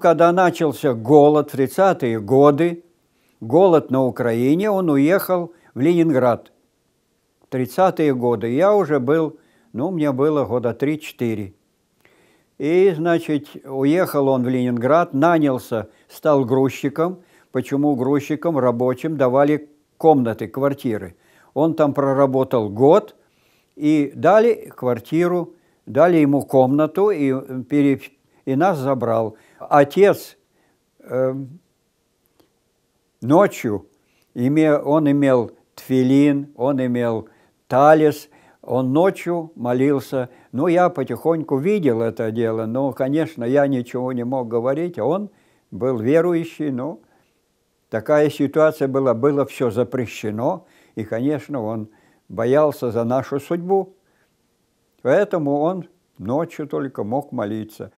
Когда начался голод в 30-е годы, голод на Украине, он уехал в Ленинград. 30-е годы. Я уже был, ну, мне было года 3-4. И, значит, уехал он в Ленинград, нанялся, стал грузчиком. Почему грузчикам, рабочим давали комнаты, квартиры? Он там проработал год, и дали квартиру, дали ему комнату, и пере и нас забрал. Отец э, ночью, име, он имел тфилин, он имел талис, он ночью молился. Ну, я потихоньку видел это дело, но, конечно, я ничего не мог говорить, а он был верующий, но такая ситуация была, было все запрещено, и, конечно, он боялся за нашу судьбу. Поэтому он ночью только мог молиться.